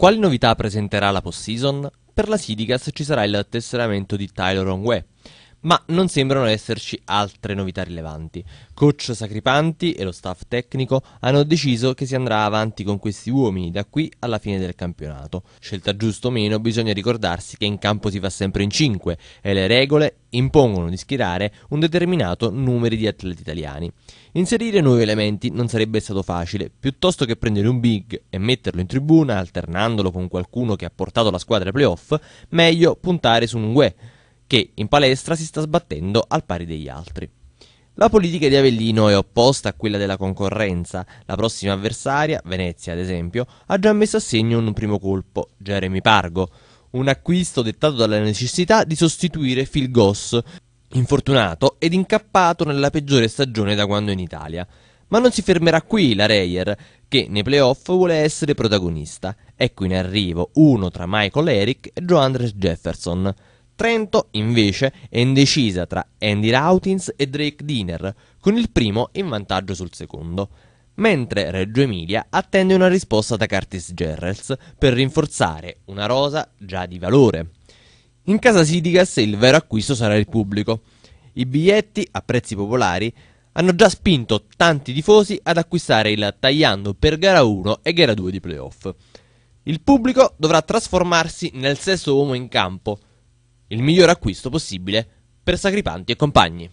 Quali novità presenterà la postseason? Per la Sidigas ci sarà il tesseramento di Tyler Onwe ma non sembrano esserci altre novità rilevanti. Coach Sacripanti e lo staff tecnico hanno deciso che si andrà avanti con questi uomini da qui alla fine del campionato. Scelta giusta o meno, bisogna ricordarsi che in campo si va sempre in 5 e le regole impongono di schierare un determinato numero di atleti italiani. Inserire nuovi elementi non sarebbe stato facile, piuttosto che prendere un big e metterlo in tribuna alternandolo con qualcuno che ha portato la squadra ai playoff, meglio puntare su un guè che in palestra si sta sbattendo al pari degli altri. La politica di Avellino è opposta a quella della concorrenza. La prossima avversaria, Venezia ad esempio, ha già messo a segno un primo colpo, Jeremy Pargo, un acquisto dettato dalla necessità di sostituire Phil Goss, infortunato ed incappato nella peggiore stagione da quando è in Italia. Ma non si fermerà qui la Reyer, che nei playoff vuole essere protagonista. Ecco in arrivo uno tra Michael Eric e Joe Andres Jefferson. Trento, invece, è indecisa tra Andy Rautins e Drake Diner, con il primo in vantaggio sul secondo, mentre Reggio Emilia attende una risposta da Curtis Gerrels per rinforzare una rosa già di valore. In casa Sidigas il vero acquisto sarà il pubblico. I biglietti, a prezzi popolari, hanno già spinto tanti tifosi ad acquistare il tagliando per gara 1 e gara 2 di playoff. Il pubblico dovrà trasformarsi nel sesto uomo in campo, il miglior acquisto possibile per Sacripanti e compagni.